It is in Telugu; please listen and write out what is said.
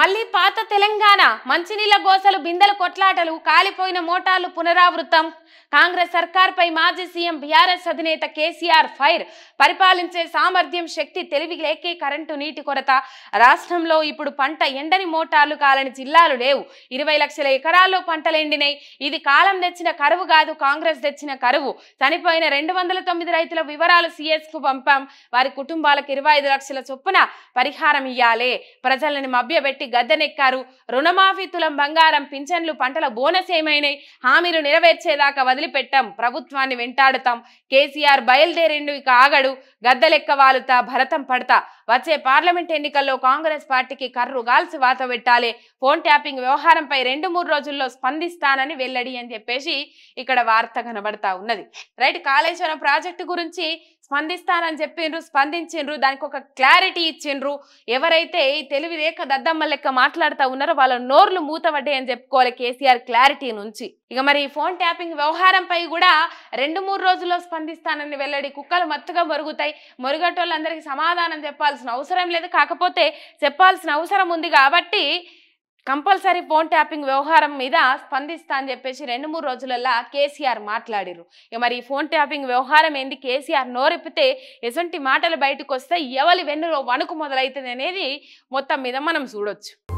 మళ్లీ పాత తెలంగాణ మంచినీళ్ళ గోసలు బిందెల కొట్లాటలు కాలిపోయిన మోటార్లు పునరావృతం కాంగ్రెస్ సర్కార్పై మాజీ సీఎం బీఆర్ఎస్ అధినేత కేసీఆర్ ఫైర్ పరిపాలించే సామర్థ్యం శక్తి తెలివి లేకే కరెంటు నీటి కొరత రాష్ట్రంలో ఇప్పుడు పంట ఎండని మోటార్లు కాలని జిల్లాలు లేవు ఇరవై లక్షల ఎకరాల్లో పంటలు ఎండినై ఇది కాలం తెచ్చిన కరువు కాదు కాంగ్రెస్ తెచ్చిన కరువు చనిపోయిన రెండు వందల తొమ్మిది రైతుల వివరాలు సీఎస్ కు పంపాం వారి కుటుంబాలకు ఇరవై ఐదు లక్షల చొప్పున పరిహారం ఇయ్యాలే ప్రజలను మభ్యపెట్టి గద్దెనెక్కారు రుణమాఫీ తులం బంగారం పింఛన్లు పంటల బోనస్ ఏమైనాయి హామీలు నెరవేర్చేదాకా వదిలిపెట్టాం ప్రభుత్వాన్ని వెంటాడుతాం కేసీఆర్ బయలుదేరిండు ఇక ఆగడు గద్దెలెక్క వాలుతా భరతం పడతా వచ్చే పార్లమెంట్ ఎన్నికల్లో కాంగ్రెస్ పార్టీకి కర్రు గాల్సి వాత పెట్టాలి ఫోన్ ట్యాపింగ్ వ్యవహారంపై రెండు మూడు రోజుల్లో స్పందిస్తానని వెల్లడి అని చెప్పేసి ఇక్కడ వార్త కనబడతా ఉన్నది రైట్ కాళేశ్వరం ప్రాజెక్టు గురించి స్పందిస్తానని చెప్పిండ్రు స్పందించిండ్రు దానికి ఒక క్లారిటీ ఇచ్చిండ్రు ఎవరైతే ఈ తెలివి రేఖ దద్దమ్మ లెక్క మాట్లాడుతూ ఉన్నారో వాళ్ళ నోర్లు మూతబడ్డాయి అని చెప్పుకోవాలి కేసీఆర్ క్లారిటీ నుంచి ఇక మరి ఫోన్ ట్యాపింగ్ వ్యవహారంపై కూడా రెండు మూడు రోజుల్లో స్పందిస్తానని వెల్లడి కుక్కలు మత్తుగా మరుగుతాయి మరుగటోళ్ళందరికీ సమాధానం చెప్పాల్సిన అవసరం లేదు కాకపోతే చెప్పాల్సిన అవసరం ఉంది కాబట్టి కంపల్సరీ ఫోన్ ట్యాపింగ్ వ్యవహారం మీద స్పందిస్తా అని చెప్పేసి రెండు మూడు రోజులల్లా కేసీఆర్ మాట్లాడారు ఇక మరి ఫోన్ ట్యాపింగ్ వ్యవహారం ఏంది కేసీఆర్ నోరెప్పితే ఎసంటి మాటలు బయటకు వస్తే ఎవరి వెన్నులో వణుకు మొదలవుతుంది అనేది మొత్తం మీద మనం చూడొచ్చు